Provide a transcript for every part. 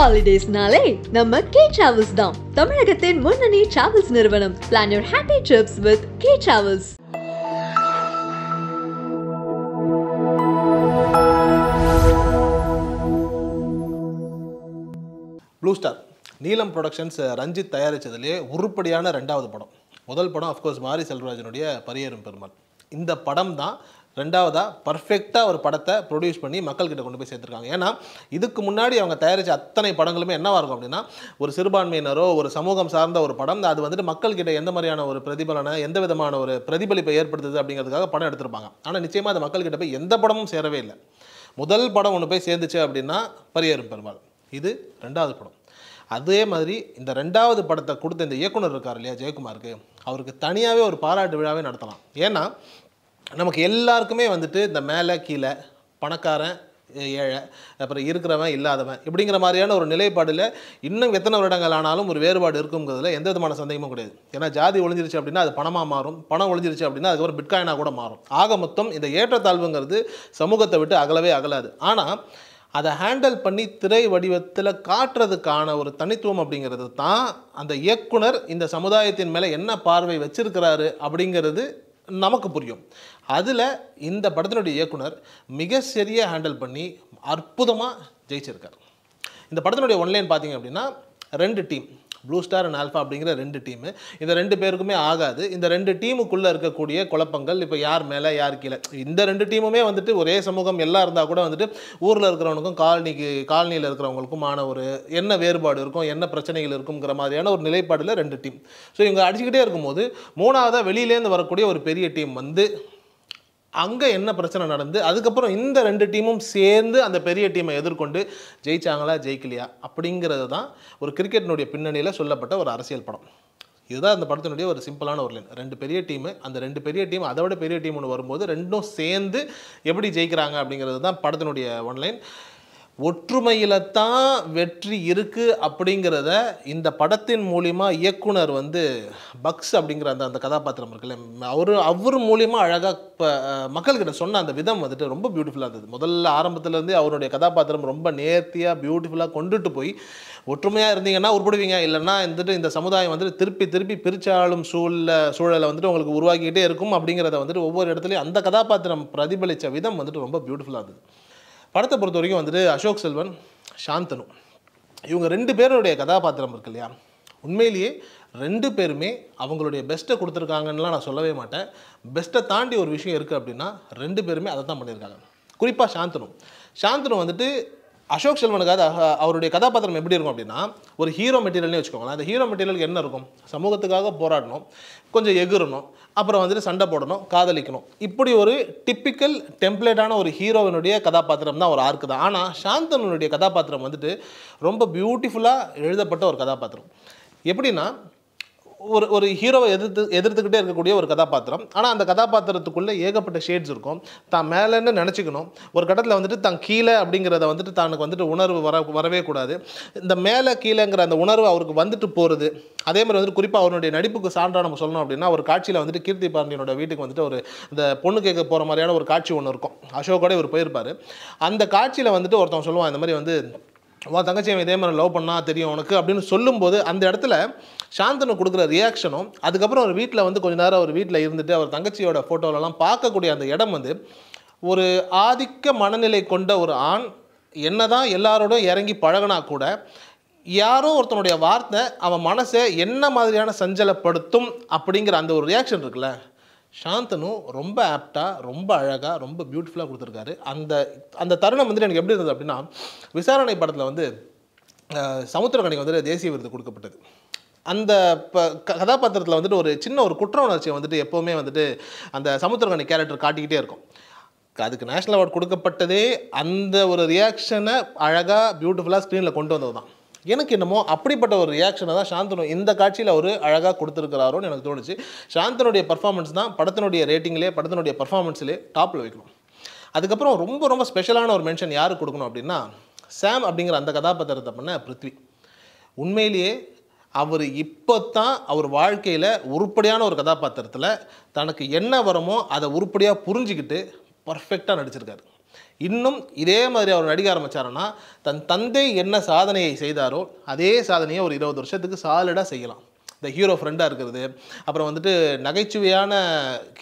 ஹாலிடேஸ்னாலே நம்ம K travels தான் தமிழகத்தின் முன்னணி டிராவல்ஸ் நிறுவனம் plan your happy trips with K travels blue star Neelam productions Ranjith தயாரித்ததுலேயே உருப்படியான ரெண்டாவது படம் முதல் படம் அஃப்கோர்ஸ் மாரி செல்வராஜனுடைய பரியேறும் பெருமாள் இந்த படம் தான் ரெண்டாவதாக பர்ஃபெக்டாக ஒரு படத்தை ப்ரொடியூஸ் பண்ணி மக்கள்கிட்ட கொண்டு போய் சேர்த்துருக்காங்க ஏன்னா இதுக்கு முன்னாடி அவங்க தயாரித்த அத்தனை படங்களுமே என்னவாக இருக்கும் அப்படின்னா ஒரு சிறுபான்மையினரோ ஒரு சமூகம் சார்ந்த ஒரு படம் அது வந்துட்டு மக்கள்கிட்ட எந்த மாதிரியான ஒரு பிரதிபலனை எந்த விதமான ஒரு பிரதிபலிப்பை ஏற்படுத்துது அப்படிங்கிறதுக்காக படம் எடுத்திருப்பாங்க ஆனால் நிச்சயமாக அது மக்கள்கிட்ட போய் எந்த படமும் சேரவே இல்லை முதல் படம் ஒன்று போய் சேர்ந்துச்சு அப்படின்னா பரியேறும் பெருமாள் இது ரெண்டாவது படம் அதே மாதிரி இந்த ரெண்டாவது படத்தை கொடுத்த இந்த இயக்குனர் இருக்கார் இல்லையா ஜெயக்குமாருக்கு அவருக்கு தனியாகவே ஒரு பாராட்டு விழாவே நடத்தலாம் ஏன்னா நமக்கு எல்லாருக்குமே வந்துட்டு இந்த மேலே கீழே பணக்காரன் ஏழை அப்புறம் இருக்கிறவன் இல்லாதவன் இப்படிங்கிற மாதிரியான ஒரு நிலைப்பாடில் இன்னும் எத்தனை வருடங்கள் ஆனாலும் ஒரு வேறுபாடு இருக்குங்கிறதுல எந்த விதமான சந்தேகமும் கிடையாது ஏன்னா ஜாதி ஒழிஞ்சிருச்சு அப்படின்னா அது பணமாக மாறும் பணம் ஒழிஞ்சிருச்சு அப்படின்னா அதுக்கு ஒரு பிட்காயினாக கூட மாறும் ஆக மொத்தம் இந்த ஏற்றத்தாழ்வுங்கிறது சமூகத்தை விட்டு அகலவே அகலாது ஆனால் அதை ஹேண்டில் பண்ணி திரை வடிவத்தில் காட்டுறதுக்கான ஒரு தனித்துவம் அப்படிங்கிறது தான் அந்த இயக்குனர் இந்த சமுதாயத்தின் மேலே என்ன பார்வை வச்சிருக்கிறாரு அப்படிங்கிறது நமக்கு புரியும் அதில் இந்த படத்தினுடைய இயக்குனர் மிக சரியாக ஹேண்டில் பண்ணி அற்புதமாக ஜெயிச்சிருக்கார் இந்த படத்தினுடைய ஒன்லைன் பார்த்தீங்க அப்படின்னா ரெண்டு team blue star and alpha அப்படிங்கிற ரெண்டு டீமு இந்த ரெண்டு பேருக்குமே ஆகாது இந்த ரெண்டு டீமுக்குள்ளே இருக்கக்கூடிய குழப்பங்கள் இப்போ யார் மேலே யார் கீழே இந்த ரெண்டு டீமுமே வந்துட்டு ஒரே சமூகம் எல்லாம் இருந்தால் கூட வந்துட்டு ஊரில் இருக்கிறவனுக்கும் காலனிக்கு காலனியில் இருக்கிறவங்களுக்குமான ஒரு என்ன வேறுபாடு இருக்கும் என்ன பிரச்சனைகள் இருக்குங்கிற மாதிரியான ஒரு நிலைப்பாடில் ரெண்டு டீம் ஸோ இவங்க அடிச்சுக்கிட்டே இருக்கும்போது மூணாவதாக வெளியிலேருந்து வரக்கூடிய ஒரு பெரிய டீம் வந்து அங்கே என்ன பிரச்சனை நடந்து அதுக்கப்புறம் இந்த ரெண்டு டீமும் சேர்ந்து அந்த பெரிய டீமை எதிர்கொண்டு ஜெயிச்சாங்களா ஜெயிக்கலையா அப்படிங்கிறது தான் ஒரு கிரிக்கெட்டினுடைய பின்னணியில் சொல்லப்பட்ட ஒரு அரசியல் படம் இதுதான் அந்த படத்தினுடைய ஒரு சிம்பிளான ஒரு லைன் ரெண்டு பெரிய டீமு அந்த ரெண்டு பெரிய டீம் அதை விட பெரிய டீம் ஒன்று வரும்போது ரெண்டும் சேர்ந்து எப்படி ஜெயிக்கிறாங்க அப்படிங்கிறது தான் படத்தினுடைய ஒன்லைன் ஒற்றுமையில்தான் வெற்றி இருக்குது அப்படிங்கிறத இந்த படத்தின் மூலிமா இயக்குனர் வந்து பக்ஸ் அப்படிங்கிற அந்த அந்த கதாபாத்திரம் இருக்குல்ல அவர் அவர் மூலிமா அழகாக இப்போ மக்கள்கிட்ட சொன்ன அந்த விதம் வந்துட்டு ரொம்ப பியூட்டிஃபுல்லாக இருந்தது முதல்ல ஆரம்பத்துலேருந்து அவருடைய கதாபாத்திரம் ரொம்ப நேர்த்தியாக பியூட்டிஃபுல்லாக கொண்டுட்டு போய் ஒற்றுமையாக இருந்தீங்கன்னா உருப்படுவீங்க இல்லைன்னா வந்துட்டு இந்த சமுதாயம் வந்துட்டு திருப்பி திருப்பி பிரிச்சாலும் சூழல சூழலை வந்துட்டு உங்களுக்கு உருவாக்கிக்கிட்டே இருக்கும் அப்படிங்கிறத வந்துட்டு ஒவ்வொரு இடத்துலையும் அந்த கதாபாத்திரம் பிரதிபலித்த விதம் வந்துட்டு ரொம்ப பியூட்டிஃபுல்லாக இருந்தது படத்தை பொறுத்த வரைக்கும் வந்துட்டு அசோக் செல்வன் சாந்தனு இவங்க ரெண்டு பேருடைய கதாபாத்திரம் இருக்கு இல்லையா உண்மையிலேயே ரெண்டு பேருமே அவங்களுடைய பெஸ்ட்டை கொடுத்துருக்காங்கன்னுலாம் நான் சொல்லவே மாட்டேன் பெஸ்ட்டை தாண்டி ஒரு விஷயம் இருக்குது அப்படின்னா ரெண்டு பேருமே அதை தான் பண்ணியிருக்காங்க குறிப்பாக சாந்தனு சாந்தனு வந்துட்டு அசோக் செல்வனுக்காவது அவருடைய கதாபாத்திரம் எப்படி இருக்கும் அப்படின்னா ஒரு ஹீரோ மெட்டீரியல்னு வச்சுக்கோங்களேன் அந்த ஹீரோ மெட்டீரியலுக்கு என்ன இருக்கும் சமூகத்துக்காக போராடணும் கொஞ்சம் எகுறணும் அப்புறம் வந்துட்டு சண்டை போடணும் காதலிக்கணும் இப்படி ஒரு டிப்பிக்கல் டெம்ப்ளேட்டான ஒரு ஹீரோவினுடைய கதாபாத்திரம் தான் ஒரு ஆர்க்கு தான் ஆனால் சாந்தனுடைய கதாபாத்திரம் வந்துட்டு ரொம்ப பியூட்டிஃபுல்லாக எழுதப்பட்ட ஒரு கதாபாத்திரம் எப்படின்னா ஒரு ஒரு ஹீரோவை எதிர்த்து எதிர்த்துக்கிட்டே இருக்கக்கூடிய ஒரு கதாபாத்திரம் ஆனால் அந்த கதாபாத்திரத்துக்குள்ளே ஏகப்பட்ட ஷேட்ஸ் இருக்கும் தான் மேலேன்னு நினச்சிக்கணும் ஒரு கட்டத்தில் வந்துட்டு தான் கீழே அப்படிங்கிறத வந்துட்டு தனக்கு வந்துட்டு உணர்வு வர வரவே கூடாது இந்த மேலே கீழேங்கிற அந்த உணர்வு அவருக்கு வந்துட்டு போகிறது அதே மாதிரி வந்துட்டு குறிப்பாக அவருடைய நடிப்புக்கு சான்றாக நம்ம சொல்லணும் அப்படின்னா ஒரு காட்சியில் வந்துட்டு கீர்த்தி பாண்டியனோட வீட்டுக்கு வந்துட்டு ஒரு இந்த பொண்ணு கேட்க போகிற மாதிரியான ஒரு காட்சி ஒன்று இருக்கும் அசோக்கோட இவர் போயிருப்பார் அந்த காட்சியில் வந்துட்டு ஒருத்தவன் சொல்லுவான் இந்த மாதிரி வந்து வா தங்கச்சி இதே மாதிரி லவ் பண்ணால் தெரியும் உனக்கு அப்படின்னு சொல்லும்போது அந்த இடத்துல சாந்தனு கொடுக்குற ரியாக்ஷனும் அதுக்கப்புறம் அவர் வீட்டில் வந்து கொஞ்ச நேரம் அவர் வீட்டில் இருந்துட்டு அவர் தங்கச்சியோட ஃபோட்டோவிலலாம் பார்க்கக்கூடிய அந்த இடம் வந்து ஒரு ஆதிக்க மனநிலை கொண்ட ஒரு ஆண் என்ன தான் எல்லாரோடும் இறங்கி பழகினா கூட யாரோ ஒருத்தனுடைய வார்த்தை அவன் மனசை என்ன மாதிரியான சஞ்சலப்படுத்தும் அப்படிங்கிற அந்த ஒரு ரியாக்ஷன் இருக்குல்ல சாந்தனு ரொம்ப ஆப்டாக ரொம்ப அழகாக ரொம்ப பியூட்டிஃபுல்லாக கொடுத்துருக்காரு அந்த அந்த தருணம் வந்துட்டு எனக்கு எப்படி இருந்தது அப்படின்னா விசாரணை படத்தில் வந்து சமுத்திரக்கணிக்கு வந்துட்டு தேசிய விருது கொடுக்கப்பட்டது அந்த இப்போ கதாபாத்திரத்தில் வந்துட்டு ஒரு சின்ன ஒரு குற்ற உணர்ச்சியை வந்துட்டு எப்போவுமே வந்துட்டு அந்த சமுத்திரக்கணி கேரக்டர் காட்டிக்கிட்டே இருக்கும் அதுக்கு நேஷ்னல் அவார்டு கொடுக்கப்பட்டதே அந்த ஒரு ரியாக்ஷனை அழகாக பியூட்டிஃபுல்லாக ஸ்க்ரீனில் கொண்டு வந்தது தான் எனக்கு என்னமோ அப்படிப்பட்ட ஒரு ரியாக்ஷனை தான் சாந்தனு இந்த காட்சியில் அவர் அழகாக கொடுத்துருக்கிறாரோன்னு எனக்கு தோணுச்சு சாந்தனுடைய பர்ஃபார்மன்ஸ் தான் படத்தினுடைய ரேட்டிங்லேயே படத்தினுடைய பர்ஃபார்மன்ஸ்லேயே டாப்பில் வைக்கணும் அதுக்கப்புறம் ரொம்ப ரொம்ப ஸ்பெஷலான ஒரு மென்ஷன் யார் கொடுக்கணும் அப்படின்னா சாம் அப்படிங்கிற அந்த கதாபாத்திரத்தை பண்ண பிருத்வி உண்மையிலேயே அவர் இப்போ தான் அவர் வாழ்க்கையில் உருப்படியான ஒரு கதாபாத்திரத்தில் தனக்கு என்ன வரமோ அதை உருப்படியாக புரிஞ்சுக்கிட்டு பர்ஃபெக்டாக நடிச்சிருக்காரு இன்னும் இதே மாதிரி அவர் நடிக்க ஆரம்பித்தாருன்னா தன் தந்தை என்ன சாதனையை செய்தாரோ அதே சாதனையை ஒரு இருபது வருஷத்துக்கு சாலிடாக செய்யலாம் இந்த ஹீரோ ஃப்ரெண்டாக இருக்கிறது அப்புறம் வந்துட்டு நகைச்சுவையான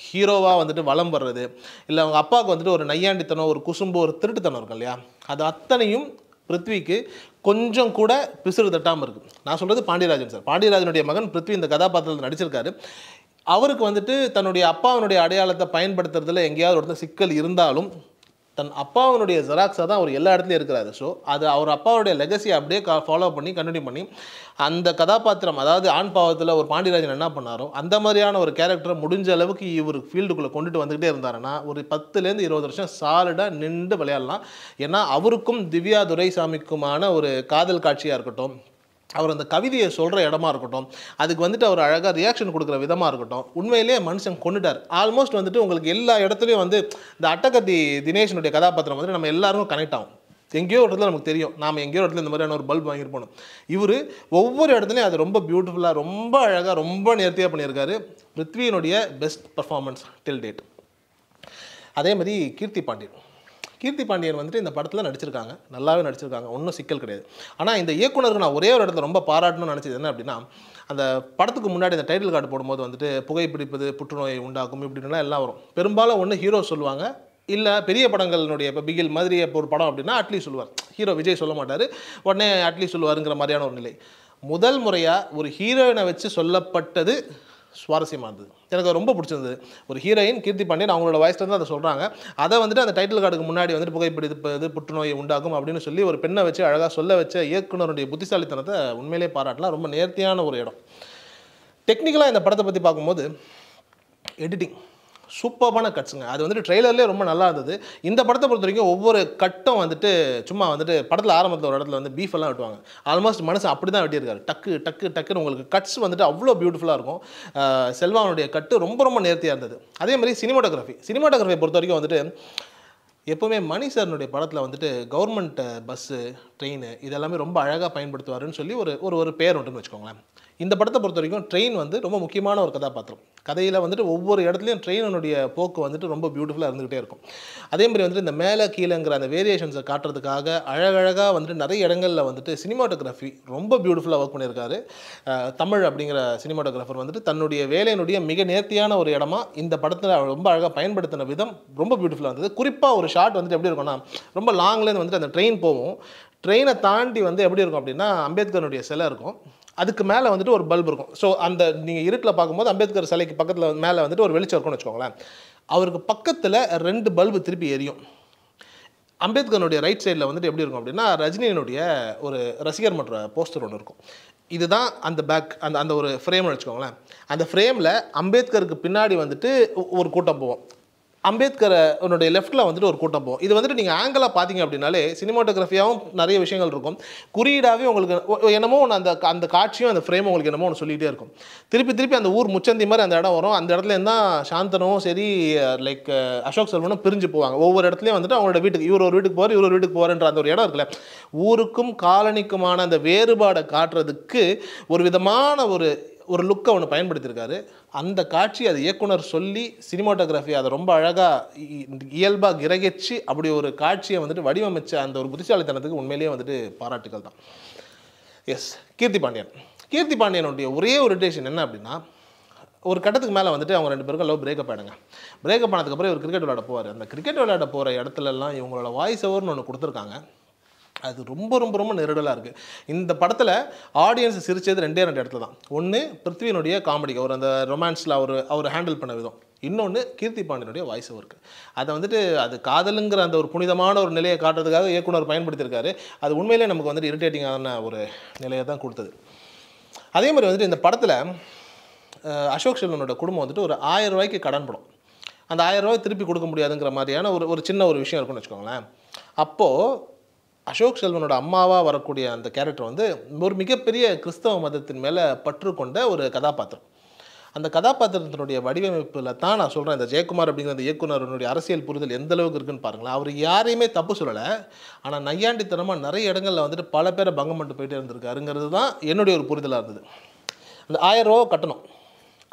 ஹீரோவாக வந்துட்டு வளம் வர்றது இல்லை அவங்க அப்பாவுக்கு வந்துட்டு ஒரு நையாண்டித்தனம் ஒரு குசும்பு ஒரு திருட்டுத்தனம் இருக்கும் இல்லையா அது அத்தனையும் பிருத்விக்கு கொஞ்சம் கூட பிசுறு தட்டாமல் இருக்குது நான் சொல்கிறது பாண்டியராஜன் சார் பாண்டியராஜனுடைய மகன் பிருத்வி இந்த கதாபாத்திரத்தில் நடிச்சிருக்காரு அவருக்கு வந்துட்டு தன்னுடைய அப்பாவினுடைய அடையாளத்தை பயன்படுத்துறதுல எங்கேயாவது ஒருத்தர் சிக்கல் இருந்தாலும் தன் அப்பாவினுடைய ஜெராக்ஸாக தான் அவர் எல்லா இடத்துலையும் இருக்கிறாரு ஸோ அது அவர் அப்பாவுடைய லெகசியை அப்படியே ஃபாலோ பண்ணி கண்டினியூ பண்ணி அந்த கதாபாத்திரம் அதாவது ஆண் பாவத்தில் ஒரு பாண்டியராஜன் என்ன பண்ணாரோ அந்த மாதிரியான ஒரு கேரக்டரை முடிஞ்ச அளவுக்கு இவர் ஃபீல்டுக்குள்ளே கொண்டுட்டு வந்துக்கிட்டே இருந்தாருன்னா ஒரு பத்துலேருந்து இருபது வருஷம் சாலிடாக நின்று விளையாடலாம் ஏன்னா அவருக்கும் திவ்யா துரைசாமிக்குமான ஒரு காதல் காட்சியாக இருக்கட்டும் அவர் அந்த கவிதையை சொல்கிற இடமா இருக்கட்டும் அதுக்கு வந்துட்டு அவர் அழகாக ரியாக்ஷன் கொடுக்குற விதமாக இருக்கட்டும் உண்மையிலேயே மனுஷன் கொண்டுட்டார் ஆல்மோஸ்ட் வந்துட்டு உங்களுக்கு எல்லா இடத்துலையும் வந்து இந்த அட்டகத்தி தினேஷனுடைய கதாபாத்திரம் வந்துட்டு நம்ம எல்லாருக்கும் கனெக்ட் ஆகும் எங்கேயோ ஒரு இடத்துல நமக்கு தெரியும் நாம் எங்கேயோ இடத்துல இந்த மாதிரியான ஒரு பல்ப் வாங்கியிருப்போம் இவர் ஒவ்வொரு இடத்துலையும் அது ரொம்ப பியூட்டிஃபுல்லாக ரொம்ப அழகாக ரொம்ப நேர்த்தியாக பண்ணியிருக்காரு பிருத்வியினுடைய பெஸ்ட் பர்ஃபார்மன்ஸ் டில் டேட் அதே மாதிரி கீர்த்தி பாண்டியன் கீர்த்தி பாண்டியன் வந்துட்டு இந்த படத்தில் நடிச்சிருக்காங்க நல்லாவே நடிச்சிருக்காங்க ஒன்றும் சிக்கல் கிடையாது ஆனால் இந்த இயக்குனருக்கு நான் ஒரே ஒரு இடத்துல ரொம்ப பாராட்டணும்னு நினச்சது என்ன அப்படின்னா அந்த படத்துக்கு முன்னாடி இந்த டைட்டில் கார்டு போடும்போது வந்துட்டு புகைப்பிடிப்பது புற்றுநோய் உண்டாக்கும் இப்படின்லாம் எல்லாம் வரும் பெரும்பாலும் ஒன்று ஹீரோ சொல்லுவாங்க இல்லை பெரிய படங்களினுடைய இப்போ பிகில் மாதிரி இப்போ ஒரு படம் அப்படின்னா அட்லீஸ்ட் சொல்லுவார் ஹீரோ விஜய் சொல்ல மாட்டார் உடனே அட்லீஸ்ட் சொல்லுவாருங்கிற மாதிரியான ஒரு நிலை முதல் முறையாக ஒரு ஹீரோயினை வச்சு சொல்லப்பட்டது சுவாரஸ்யமாக இருந்தது எனக்கு ரொம்ப பிடிச்சிருந்தது ஒரு ஹீரோயின் கீர்த்தி பாண்டியன் அவங்களோட வயசுல இருந்து அதை சொல்கிறாங்க அதை வந்துட்டு அந்த டைட்டில் கார்டுக்கு முன்னாடி வந்துட்டு புகைப்படி இது புற்றுநோய் உண்டாகும் அப்படின்னு சொல்லி ஒரு பெண்ணை வச்சு அழகாக சொல்ல வச்ச இயக்குனருடைய புத்திசாலித்தனத்தை உண்மையிலே பாராட்டலாம் ரொம்ப நேர்த்தியான ஒரு இடம் டெக்னிக்கலாக இந்த படத்தை பற்றி பார்க்கும்போது எடிட்டிங் சூப்பரான கட்ஸுங்க அது வந்துட்டு ட்ரெய்லர்லேயே ரொம்ப நல்லா இருந்தது இந்த படத்தை பொறுத்த வரைக்கும் ஒவ்வொரு கட்டம் வந்துட்டு சும்மா வந்துட்டு படத்தில் ஆரம்பத்தில் ஒரு இடத்துல வந்து பீஃப் எல்லாம் வெட்டுவாங்க ஆல்மோஸ்ட் மனசு அப்படி தான் வெட்டியிருக்காரு டக்கு டக்கு டக்குன்னு உங்களுக்கு கட்ஸ் வந்துட்டு அவ்வளோ பியூட்டிஃபுல்லாக இருக்கும் செல்வானுடைய கட்டு ரொம்ப ரொம்ப நேர்த்தியாக இருந்தது அதே மாதிரி சினிமாட்டோகிராஃபி சினிமாட்டோகிராஃபியை பொறுத்த வரைக்கும் வந்துட்டு எப்போவுமே மணி சார்னுடைய படத்தில் வந்துட்டு கவர்மெண்ட் பஸ்ஸு ட்ரெயின் இதெல்லாமே ரொம்ப அழகாக பயன்படுத்துவாருன்னு சொல்லி ஒரு ஒரு பேர் உண்டுன்னு வச்சுக்கோங்களேன் இந்த படத்தை பொறுத்த வரைக்கும் ட்ரெயின் வந்து ரொம்ப முக்கியமான ஒரு கதாபாத்திரம் கதையில் வந்துட்டு ஒவ்வொரு இடத்துலையும் ட்ரெயினுடைய போக்கு வந்துட்டு ரொம்ப பியூட்டிஃபுல்லாக இருந்துகிட்டே இருக்கும் அதே மாதிரி வந்துட்டு இந்த மேலே கீழேங்கிற அந்த வேரியேஷன்ஸை காட்டுறதுக்காக அழகழகாக வந்துட்டு நிறைய இடங்களில் வந்துட்டு சினிமாட்டோகிராஃபி ரொம்ப பியூட்டிஃபுல்லாக ஒர்க் பண்ணியிருக்காரு தமிழ் அப்படிங்கிற சினிமாட்டோகிராஃபர் வந்துட்டு தன்னுடைய வேலையினுடைய மிக நேர்த்தியான ஒரு இடமா இந்த படத்தில் ரொம்ப அழகாக பயன்படுத்தின விதம் ரொம்ப பியூட்டிஃபுல்லாக இருந்தது குறிப்பாக ஒரு ஷாட் வந்துட்டு எப்படி இருக்கும்னா ரொம்ப லாங்லேருந்து வந்துட்டு அந்த ட்ரெயின் போவோம் ட்ரெயினை தாண்டி வந்து எப்படி இருக்கும் அப்படின்னா அம்பேத்கருடைய சிலை இருக்கும் அதுக்கு மேலே வந்துட்டு ஒரு பல்ப் இருக்கும் ஸோ அந்த நீங்கள் இருட்டில் பார்க்கும்போது அம்பேத்கர் சிலைக்கு பக்கத்தில் மேலே வந்துட்டு ஒரு வெளிச்சம் இருக்கும்னு வச்சுக்கோங்களேன் அவருக்கு பக்கத்தில் ரெண்டு பல்பு திருப்பி எரியும் அம்பேத்கரனுடைய ரைட் சைடில் வந்துட்டு எப்படி இருக்கும் அப்படின்னா ரஜினியினுடைய ஒரு ரசிகர் மன்ற போஸ்டர் ஒன்று இருக்கும் இதுதான் அந்த பேக் அந்த அந்த ஒரு ஃப்ரேம்னு வச்சுக்கோங்களேன் அந்த ஃப்ரேமில் அம்பேத்கருக்கு பின்னாடி வந்துட்டு ஒரு கூட்டம் போவோம் அம்பேத்கரை உன்னுடைய லெஃப்ட்டில் வந்துட்டு ஒரு கூட்டம் போகும் இது வந்துட்டு நீங்கள் ஆங்கிளாக பார்த்தீங்க அப்படின்னாலே சினிமாட்டோகிராஃபியாகவும் நிறைய விஷயங்கள் இருக்கும் குறியீடாகவே உங்களுக்கு என்னமோ ஒன்று அந்த அந்த காட்சியும் அந்த ஃப்ரேமும் உங்களுக்கு என்னமோ ஒன்று சொல்லிகிட்டே இருக்கும் திருப்பி திருப்பி அந்த ஊர் முச்சந்தி மாதிரி அந்த இடம் வரும் அந்த இடத்துல இருந்தால் சாந்தனும் சரி லைக் அசோக் செல்வனும் பிரிஞ்சு போவாங்க ஒவ்வொரு இடத்துலையும் வந்துட்டு அவங்களோட வீட்டுக்கு இவர் ஒரு வீட்டுக்கு போவார் இவர் ஒரு வீட்டுக்கு போகிறன்ற அந்த ஒரு இடம் இருக்குல்ல ஊருக்கும் காலனிக்குமான அந்த வேறுபாடை காட்டுறதுக்கு ஒரு விதமான ஒரு ஒரு லுக்கை ஒன்று பயன்படுத்தியிருக்காரு அந்த காட்சி அது இயக்குனர் சொல்லி சினிமாட்டோகிராஃபி அதை ரொம்ப அழகாக இயல்பாக கிரகிச்சு அப்படி ஒரு காட்சியை வந்துட்டு வடிவமைச்ச அந்த ஒரு புத்திசாலித்தனத்துக்கு உண்மையிலேயே வந்துட்டு பாராட்டுகள் தான் எஸ் கீர்த்தி பாண்டியன் கீர்த்தி பாண்டியனுடைய ஒரே ஒரு டேஷன் என்ன அப்படின்னா ஒரு கட்டத்துக்கு மேலே வந்துட்டு அவங்க ரெண்டு பேருக்கும் லவ் பிரேக்கப் ஆகிடுங்க பிரேக்கப் ஆனதுக்கப்புறம் இவர் கிரிக்கெட் விளையாட போவார் அந்த கிரிக்கெட் விளையாட போகிற இடத்துலலாம் இவங்களோட வாய்ஸ் ஓவர்னு ஒன்று கொடுத்துருக்காங்க அது ரொம்ப ரொம்ப ரொம்ப நெருடலாக இருக்குது இந்த படத்தில் ஆடியன்ஸ் சிரித்தது ரெண்டே ரெண்டு இடத்துல தான் ஒன்று பிருத்வியினுடைய காமெடி அவர் அந்த ரொமான்ஸில் அவர் அவர் ஹேண்டில் பண்ண விதம் இன்னொன்று கீர்த்தி பாண்டியனுடைய வாய்ஸ் ஒர்க்கு அதை வந்துட்டு அது காதலுங்கிற அந்த ஒரு புனிதமான ஒரு நிலையை காட்டுறதுக்காக இயக்குனர் பயன்படுத்தியிருக்காரு அது உண்மையிலே நமக்கு வந்துட்டு இரிட்டேட்டிங்கான ஒரு நிலையை தான் கொடுத்தது அதே மாதிரி வந்துட்டு இந்த படத்தில் அசோக் செல்வனோட குடும்பம் வந்துட்டு ஒரு ஆயிரம் ரூபாய்க்கு கடன் படம் அந்த ஆயிரம் ரூபாய் திருப்பி கொடுக்க முடியாதுங்கிற மாதிரியான ஒரு ஒரு சின்ன ஒரு விஷயம் இருக்குன்னு வச்சுக்கோங்களேன் அப்போது அசோக் செல்வனோட அம்மாவாக வரக்கூடிய அந்த கேரக்டர் வந்து ஒரு மிகப்பெரிய கிறிஸ்தவ மதத்தின் மேலே பற்று கொண்ட ஒரு கதாபாத்திரம் அந்த கதாபாத்திரத்தினுடைய வடிவமைப்பில் தான் நான் சொல்கிறேன் இந்த ஜெயக்குமார் அப்படிங்கிற அந்த இயக்குநருடைய அரசியல் புரிதல் எந்த அளவுக்கு இருக்குன்னு பாருங்களேன் அவர் யாரையுமே தப்பு சொல்லலை ஆனால் நையாண்டித்தனமாக நிறைய இடங்களில் வந்துட்டு பல பேரை பங்கம் பண்ணிட்டு போயிட்டே இருந்திருக்காருங்கிறது தான் என்னுடைய ஒரு புரிதலாக இருந்தது அந்த ஆயிரம் ரூபா கட்டணும்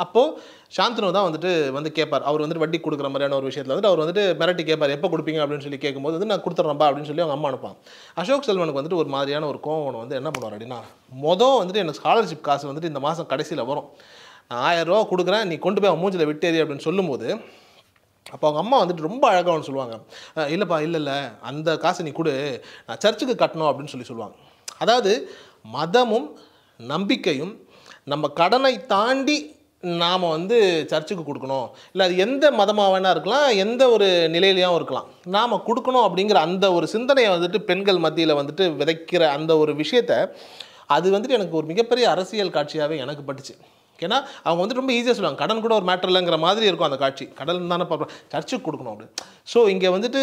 அப்போது சாந்தனு தான் வந்துட்டு வந்து கேட்பார் அவர் வந்துட்டு வட்டி கொடுக்குற மாதிரியான ஒரு விஷயத்தில் வந்துட்டு அவர் வந்துட்டு மிரட்டி கேட்பார் எப்போ கொடுப்பீங்க அப்படின்னு சொல்லி கேட்கும்போது வந்து நான் கொடுத்துட்றப்பா அப்படின்னு சொல்லி அவங்க அம்மா அனுப்பான் அசோக் செல்வனுக்கு வந்துட்டு ஒரு மாதிரியான ஒரு கோவம் வந்து என்ன பண்ணுவார் அப்படின்னா மொதல் வந்துட்டு எனக்கு ஸ்காலர்ஷிப் காசு வந்துட்டு இந்த மாதம் கடைசியில் வரும் நான் ஆயிரம் ரூபா கொடுக்குறேன் நீ கொண்டு போய் அவன் மூஞ்சில் விட்டேரி அப்படின்னு சொல்லும்போது அப்போ அவங்க அம்மா வந்துட்டு ரொம்ப அழகாகனு சொல்லுவாங்க இல்லைப்பா இல்லை இல்லை அந்த காசை நீ கொடு நான் சர்ச்சுக்கு கட்டணும் அப்படின்னு சொல்லி சொல்லுவாங்க அதாவது மதமும் நம்பிக்கையும் நம்ம கடனை தாண்டி நாம் வந்து சர்ச்சுக்கு கொடுக்கணும் இல்லை அது எந்த மதமாக வேணால் இருக்கலாம் எந்த ஒரு நிலையிலையும் இருக்கலாம் நாம் கொடுக்கணும் அப்படிங்கிற அந்த ஒரு சிந்தனையை வந்துட்டு பெண்கள் மத்தியில் வந்துட்டு விதைக்கிற அந்த ஒரு விஷயத்தை அது வந்துட்டு எனக்கு ஒரு மிகப்பெரிய அரசியல் காட்சியாகவே எனக்கு பட்டுச்சு ஏன்னா அவங்க வந்துட்டு ரொம்ப ஈஸியாக சொல்லுவாங்க கடன் கூட ஒரு மேட்டர் இல்லைங்கிற மாதிரி இருக்கும் அந்த காட்சி கடல் தானே பார்ப்போம் சர்ச்சுக்கு கொடுக்கணும் அப்படி ஸோ இங்கே வந்துட்டு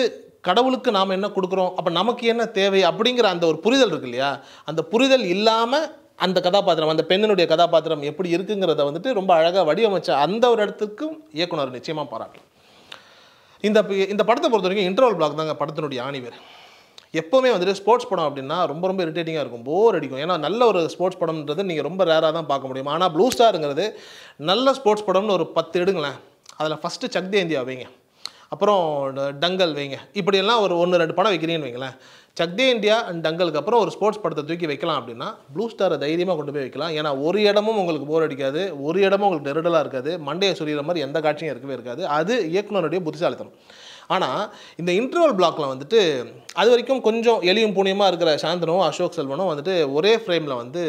கடவுளுக்கு நாம் என்ன கொடுக்குறோம் அப்போ நமக்கு என்ன தேவை அப்படிங்கிற அந்த ஒரு புரிதல் இருக்கு இல்லையா அந்த புரிதல் இல்லாமல் அந்த கதாபாத்திரம் அந்த பெண்ணினுடைய கதாபாத்திரம் எப்படி இருக்குங்கிறத வந்துட்டு ரொம்ப அழகாக வடிவமைச்ச அந்த ஒரு இடத்துக்கும் இயக்குனர் நிச்சயமாக பாராட்டும் இந்த இந்த படத்தை பொறுத்த வரைக்கும் இன்டர்வல் பிளாக் தாங்க படத்தினுடைய ஆணிவர் எப்போவுமே வந்துட்டு ஸ்போர்ட்ஸ் படம் அப்படின்னா ரொம்ப ரொம்ப இரிட்டேட்டிங்காக இருக்கும் போர் அடிக்கும் ஏன்னா நல்ல ஒரு ஸ்போர்ட்ஸ் படம்ன்றது நீங்கள் ரொம்ப ரேராக தான் பார்க்க முடியும் ஆனால் ப்ளூ ஸ்டாருங்கிறது நல்ல ஸ்போர்ட்ஸ் படம்னு ஒரு பத்து எடுங்களேன் அதில் ஃபஸ்ட்டு சக்தி இந்தியா வைங்க அப்புறம் டங்கல் வைங்க இப்படியெல்லாம் ஒரு ஒன்று ரெண்டு படம் வைக்கிறீங்கன்னு வைங்களேன் சக்தி இந்தியா அண்ட் டங்கலுக்கு அப்புறம் ஒரு ஸ்போர்ட்ஸ் படத்தை தூக்கி வைக்கலாம் அப்படின்னா ப்ளூ ஸ்டாரை தைரியமாக கொண்டு போய் வைக்கலாம் ஏன்னா ஒரு இடமும் உங்களுக்கு போர் அடிக்காது ஒரு இடமும் உங்களுக்கு நெருடலாக இருக்காது மண்டையை சொல்லிடுற மாதிரி எந்த காட்சியும் இருக்கவே இருக்காது அது இயக்குனருடைய புத்திசாலித்தனம் ஆனால் இந்த இன்டர்வல் பிளாக்கில் வந்துட்டு அது வரைக்கும் கொஞ்சம் எளியும் புண்ணியமாக இருக்கிற சாந்தனும் அசோக் செல்வனும் வந்துட்டு ஒரே ஃப்ரேமில் வந்து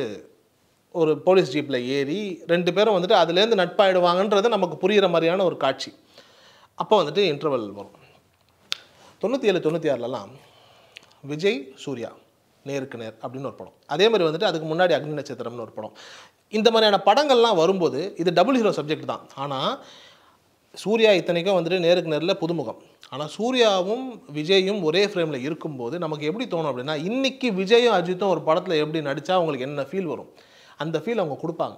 ஒரு போலீஸ் ஜீப்பில் ஏறி ரெண்டு பேரும் வந்துட்டு அதுலேருந்து நட்பாயிடுவாங்கன்றது நமக்கு புரிகிற மாதிரியான ஒரு காட்சி அப்போ வந்துட்டு இன்டர்வல் வரும் தொண்ணூற்றி ஏழு தொண்ணூற்றி ஆறுலலாம் விஜய் சூர்யா நேருக்கு நேர் அப்படின்னு ஒரு படம் அதே மாதிரி வந்துட்டு அதுக்கு முன்னாடி அக்னி நட்சத்திரம்னு ஒரு படம் இந்த மாதிரியான படங்கள்லாம் வரும்போது இது டபுள் ஹீரோ சப்ஜெக்ட் தான் ஆனால் சூர்யா இத்தனைக்கும் வந்துட்டு நேருக்கு நேரில் புதுமுகம் ஆனால் சூர்யாவும் விஜயும் ஒரே ஃப்ரேமில் இருக்கும்போது நமக்கு எப்படி தோணும் அப்படின்னா இன்றைக்கி விஜயும் அஜித்தும் ஒரு படத்தில் எப்படி நடித்தா அவங்களுக்கு என்ன ஃபீல் வரும் அந்த ஃபீல் அவங்க கொடுப்பாங்க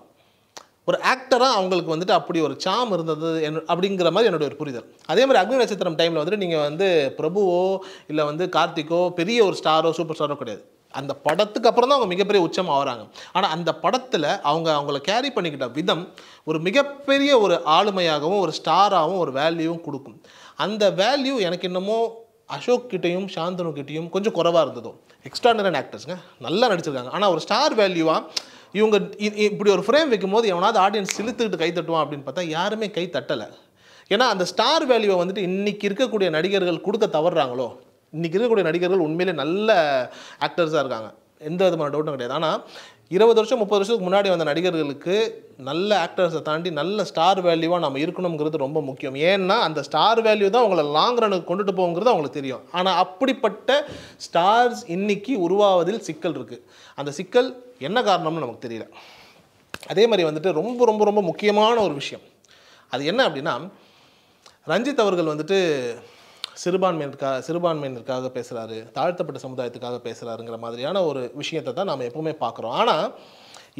ஒரு ஆக்டராக அவங்களுக்கு வந்துட்டு அப்படி ஒரு சாம் இருந்தது என் அப்படிங்கிற மாதிரி என்னுடைய ஒரு புரிதல் அதே மாதிரி அக்னி நட்சத்திரம் டைமில் வந்துட்டு நீங்கள் வந்து பிரபுவோ இல்லை வந்து கார்த்திக்கோ பெரிய ஒரு ஸ்டாரோ சூப்பர் ஸ்டாரோ கிடையாது அந்த படத்துக்கு அப்புறம் தான் அவங்க மிகப்பெரிய உச்சம் ஆகிறாங்க ஆனால் அந்த படத்தில் அவங்க அவங்கள கேரி பண்ணிக்கிட்ட விதம் ஒரு மிகப்பெரிய ஒரு ஆளுமையாகவும் ஒரு ஸ்டாராகவும் ஒரு வேல்யூவும் கொடுக்கும் அந்த வேல்யூ எனக்கு என்னமோ அசோக் கிட்டேயும் சாந்தனு கிட்டேயும் கொஞ்சம் குறவாக இருந்ததும் எக்ஸ்ட்ராடனரி ஆக்டர்ஸுங்க நல்லா நடிச்சிருக்காங்க ஆனால் ஒரு ஸ்டார் வேல்யூவாக இவங்க இப்படி ஒரு ஃப்ரேம் வைக்கும்போது எவனாவது ஆடியன்ஸ் சிலுத்துக்கிட்டு கை தட்டுவான் அப்படின்னு பார்த்தா யாருமே கை தட்டலை ஏன்னா அந்த ஸ்டார் வேல்யூவை வந்துட்டு இன்றைக்கி இருக்கக்கூடிய நடிகர்கள் கொடுக்க தவறுறாங்களோ இன்றைக்கி இருக்கக்கூடிய நடிகர்கள் உண்மையிலே நல்ல ஆக்டர்ஸாக இருக்காங்க எந்த விதமான டவுட்டும் கிடையாது ஆனால் இருபது வருஷம் முப்பது வருஷத்துக்கு முன்னாடி வந்த நடிகர்களுக்கு நல்ல ஆக்டர்ஸை தாண்டி நல்ல ஸ்டார் வேல்யூவாக நம்ம இருக்கணுங்கிறது ரொம்ப முக்கியம் ஏன்னா அந்த ஸ்டார் வேல்யூ தான் உங்களை லாங் ரனுக்கு கொண்டுட்டு போகுங்கிறது அவங்களுக்கு தெரியும் ஆனால் அப்படிப்பட்ட ஸ்டார்ஸ் இன்னைக்கு உருவாவதில் சிக்கல் இருக்குது அந்த சிக்கல் என்ன காரணம்னு நமக்கு தெரியல அதே மாதிரி வந்துட்டு ரொம்ப ரொம்ப ரொம்ப முக்கியமான ஒரு விஷயம் அது என்ன அப்படின்னா ரஞ்சித் அவர்கள் வந்துட்டு சிறுபான்மையினருக்காக சிறுபான்மையினருக்காக பேசுகிறாரு தாழ்த்தப்பட்ட சமுதாயத்துக்காக பேசுகிறாருங்கிற மாதிரியான ஒரு விஷயத்தை தான் நாம் எப்போவுமே பார்க்குறோம் ஆனால்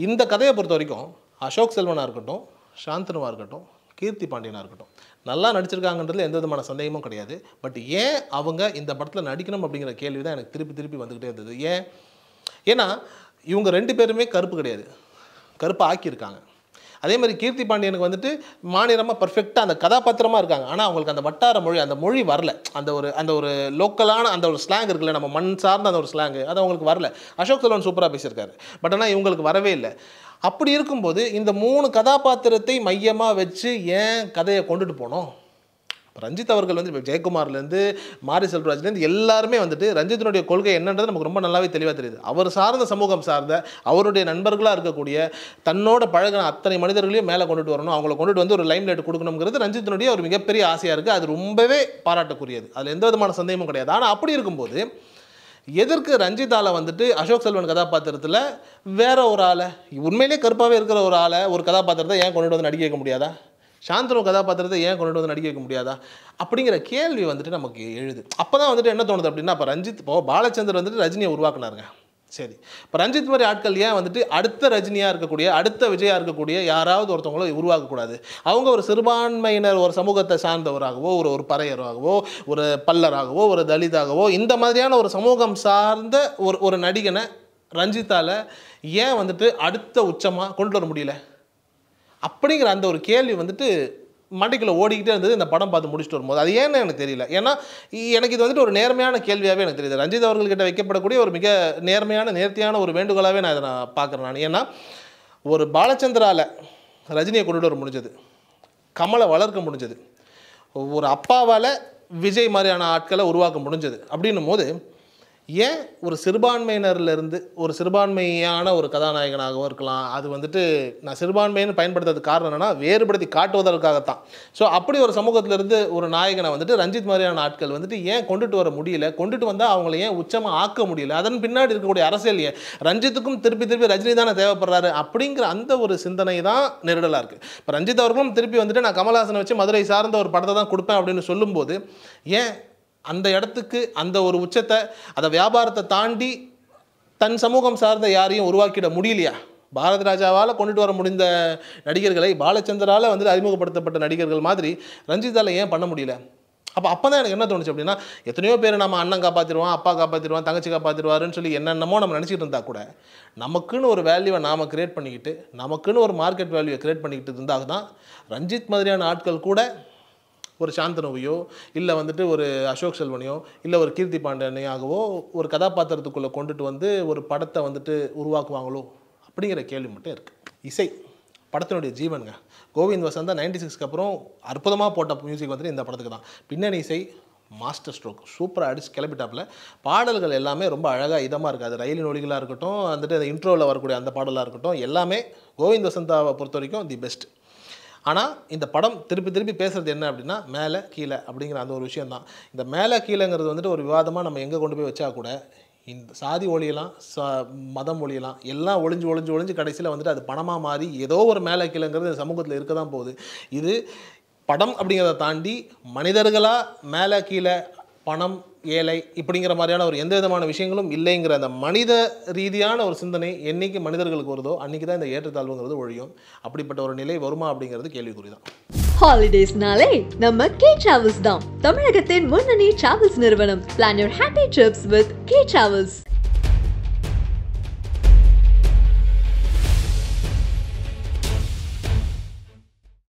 இந்த கதையை பொறுத்த வரைக்கும் அசோக் செல்வனாக இருக்கட்டும் சாந்தனுவாக இருக்கட்டும் கீர்த்தி பாண்டியனாக இருக்கட்டும் நல்லா நடிச்சிருக்காங்கன்றதுல எந்த விதமான சந்தேகமும் கிடையாது பட் ஏன் அவங்க இந்த படத்தில் நடிக்கணும் அப்படிங்கிற கேள்வி தான் எனக்கு திருப்பி திருப்பி வந்துக்கிட்டே இருந்தது ஏன் ஏன்னா இவங்க ரெண்டு பேருமே கருப்பு கிடையாது கருப்பு ஆக்கியிருக்காங்க அதே மாதிரி கீர்த்தி பாண்டியனுக்கு வந்துட்டு மாநிலமாக பர்ஃபெக்டாக அந்த கதாபாத்திரமாக இருக்காங்க ஆனால் அவங்களுக்கு அந்த வட்டார மொழி அந்த மொழி வரல அந்த ஒரு அந்த ஒரு லோக்கலான அந்த ஒரு ஸ்லாங் இருக்குல்ல நம்ம மண் சார்ந்த அந்த ஒரு ஸ்லாங் அது அவங்களுக்கு வரல அசோக் செல்வன் சூப்பராக பேசியிருக்காரு பட் ஆனால் இவங்களுக்கு வரவே இல்லை அப்படி இருக்கும்போது இந்த மூணு கதாபாத்திரத்தை மையமாக வச்சு ஏன் கதையை கொண்டுட்டு போனோம் ரஞ்சித் அவர்கள் வந்து இப்போ ஜெயக்குமார்லேருந்து மாரி செல்வராஜ்லேருந்து எல்லாருமே வந்துட்டு ரஞ்சித்தினுடைய கொள்கை என்னன்றது நமக்கு ரொம்ப நல்லாவே தெளிவாக தெரியுது அவர் சார்ந்த சமூகம் சார்ந்த அவருடைய நண்பர்களாக இருக்கக்கூடிய தன்னோட பழகின அத்தனை மனிதர்களையும் மேலே கொண்டுட்டு வரணும் அவங்களை கொண்டுட்டு வந்து ஒரு லைம் லைட் கொடுக்கணுங்கிறது ரஞ்சித்தினுடைய ஒரு மிகப்பெரிய ஆசையாக இருக்குது அது ரொம்பவே பாராட்டக்கூடியது அதில் எந்த விதமான சந்தேகமும் கிடையாது ஆனால் அப்படி இருக்கும்போது எதற்கு ரஞ்சிதால வந்துட்டு அசோக் செல்வன் கதாபாத்திரத்தில் வேற ஒரு ஆளை உண்மையிலே கருப்பாகவே இருக்கிற ஒரு ஆளை ஒரு கதாபாத்திரத்தை ஏன் கொண்டுட்டு வந்து நடிக்க வைக்க முடியாதா சாந்தனு கதாபாத்திரத்தை ஏன் கொண்டு வந்து நடிக்க வைக்க முடியாதா அப்படிங்கிற கேள்வி வந்துட்டு நமக்கு எழுது அப்போ தான் வந்துட்டு என்ன தோணுது அப்படின்னா இப்போ ரஞ்சித் இப்போ பாலச்சந்தர் வந்துட்டு ரஜினியை உருவாக்குனாருங்க சரி இப்போ ரஞ்சித் மாதிரி ஆட்கள் ஏன் வந்துட்டு அடுத்த ரஜினியாக இருக்கக்கூடிய அடுத்த விஜயாக இருக்கக்கூடிய யாராவது ஒருத்தவங்கள உருவாக்கக்கூடாது அவங்க ஒரு சிறுபான்மையினர் ஒரு சமூகத்தை சார்ந்தவராகவோ ஒரு ஒரு பறையராகவோ ஒரு பல்லராகவோ ஒரு தலிதாகவோ இந்த மாதிரியான ஒரு சமூகம் சார்ந்த ஒரு ஒரு நடிகனை ரஞ்சித்தால் ஏன் வந்துட்டு அடுத்த உச்சமாக கொண்டு வர முடியல அப்படிங்கிற அந்த ஒரு கேள்வி வந்துட்டு மண்டிக்குள்ளே ஓடிக்கிட்டே இருந்தது இந்த படம் பார்த்து முடிச்சுட்டு வரும்போது அது ஏன்னு எனக்கு தெரியல ஏன்னா எனக்கு இது வந்துட்டு ஒரு நேர்மையான கேள்வியாகவே எனக்கு தெரியுது ரஞ்சித் அவர்கள்கிட்ட வைக்கப்படக்கூடிய ஒரு மிக நேர்மையான நேர்த்தியான ஒரு வேண்டுகோளாகவே நான் இதை நான் பார்க்குறேன் நான் ஏன்னா ஒரு பாலச்சந்திராவில் ரஜினியை கொண்டுட்டு வர முடிஞ்சது கமலை வளர்க்க முடிஞ்சது ஒரு அப்பாவால் விஜய் மாதிரியான ஆட்களை உருவாக்க முடிஞ்சது அப்படின்னும் போது ஏன் ஒரு சிறுபான்மையினர்லேருந்து ஒரு சிறுபான்மையான ஒரு கதாநாயகனாகவும் இருக்கலாம் அது வந்துட்டு நான் சிறுபான்மையினு பயன்படுத்துறதுக்கு காரணம் என்னென்னா வேறுபடுத்தி காட்டுவதற்காகத்தான் ஸோ அப்படி ஒரு சமூகத்திலேருந்து ஒரு நாயகனை வந்துட்டு ரஞ்சித் மாதிரியான ஆட்கள் வந்துட்டு ஏன் கொண்டுட்டு வர முடியல கொண்டுட்டு வந்தால் அவங்கள ஏன் உச்சமாக ஆக்க முடியல அதன் பின்னாடி இருக்கக்கூடிய அரசியல் ஏன் ரஞ்சித்துக்கும் திருப்பி திருப்பி ரஜினி தானே தேவைப்படுறாரு அப்படிங்கிற அந்த ஒரு சிந்தனை தான் நெருடலாக இருக்குது இப்போ ரஞ்சித் அவர்களும் திருப்பி வந்துட்டு நான் கமல்ஹாசனை வச்சு மதுரை சார்ந்த ஒரு படத்தை தான் கொடுப்பேன் அப்படின்னு சொல்லும்போது ஏன் அந்த இடத்துக்கு அந்த ஒரு உச்சத்தை அந்த வியாபாரத்தை தாண்டி தன் சமூகம் சார்ந்த யாரையும் உருவாக்கிட முடியலையா பாரத ராஜாவால் கொண்டுட்டு வர முடிந்த நடிகர்களை பாலச்சந்தரால் வந்து அறிமுகப்படுத்தப்பட்ட நடிகர்கள் மாதிரி ரஞ்சிதாவில் ஏன் பண்ண முடியல அப்போ அப்போ தான் எனக்கு என்ன தோணுச்சு அப்படின்னா எத்தனையோ பேர் நம்ம அண்ணன் காப்பாற்றிடுவோம் அப்பா காப்பாற்றிடுவோம் தங்கச்சி காப்பாற்றிடுவாருன்னு சொல்லி என்னென்னமோ நம்ம நினச்சிட்டு இருந்தால் கூட நமக்குன்னு ஒரு வேல்யூவை நாம் க்ரியேட் பண்ணிக்கிட்டு நமக்குன்னு ஒரு மார்க்கெட் வேல்யூவை க்ரியேட் பண்ணிக்கிட்டு இருந்தால் தான் ரஞ்சித் மாதிரியான ஆட்கள் கூட ஒரு சாந்தனவையோ இல்லை வந்துட்டு ஒரு அசோக் செல்வனையோ இல்லை ஒரு கீர்த்தி பாண்டனையாகவோ ஒரு கதாபாத்திரத்துக்குள்ளே கொண்டுட்டு வந்து ஒரு படத்தை வந்துட்டு உருவாக்குவாங்களோ அப்படிங்கிற கேள்வி மட்டும் இருக்குது இசை படத்தினுடைய ஜீவனுங்க கோவிந்த் வசந்தா நைன்டி சிக்ஸ்க்கு அப்புறம் அற்புதமாக போட்ட மியூசிக் வந்துட்டு இந்த படத்துக்கு தான் பின்னணி இசை மாஸ்டர் ஸ்ட்ரோக் சூப்பராக அடிச்சு கிளப்பிட்டாப்பில் பாடல்கள் எல்லாமே ரொம்ப அழகாக இதமாக இருக்குது அது ரயிலின் ஒளிகளாக இருக்கட்டும் வந்துட்டு அந்த இன்ட்ரோவில் வரக்கூடிய அந்த பாடலாக இருக்கட்டும் எல்லாமே கோவிந்த் வசந்தாவை பொறுத்த வரைக்கும் தி பெஸ்ட் ஆனால் இந்த படம் திருப்பி திருப்பி பேசுகிறது என்ன அப்படின்னா மேலே கீழே அப்படிங்கிற அந்த ஒரு விஷயம் தான் இந்த மேலே கீழேங்கிறது வந்துட்டு ஒரு விவாதமாக நம்ம எங்கே கொண்டு போய் வச்சா கூட இந்த சாதி ஒளியெல்லாம் ச மதம் ஒளியெல்லாம் எல்லாம் ஒழிஞ்சு ஒழிஞ்சு ஒழிஞ்சு கடைசியில் வந்துட்டு அது பணமாக மாறி ஏதோ ஒரு மேலே கீழேங்கிறது சமூகத்தில் இருக்க தான் போகுது இது படம் அப்படிங்கிறத தாண்டி மனிதர்களாக மேலே கீழே பணம் ஏழை இப்படிங்கிற மாதிரியான ஒரு எந்த விதமான விஷயங்களும் இல்லைங்கிற அந்த மனித ரீதியான ஒரு சிந்தனை என்னைக்கு மனிதர்களுக்கு வருதோ அன்னைக்கு தான் இந்த ஏற்றத்தாழ்வுங்கிறது ஒழியும் அப்படிப்பட்ட ஒரு நிலை வருமா அப்படிங்கிறது கேள்விக்குறி தான் ஹாலிடேஸ்னாலே நம்ம கே டிராவல்ஸ் தான் தமிழகத்தின் முன்னணி டிராவல்ஸ் நிறுவனம் plan your happy trips with K travels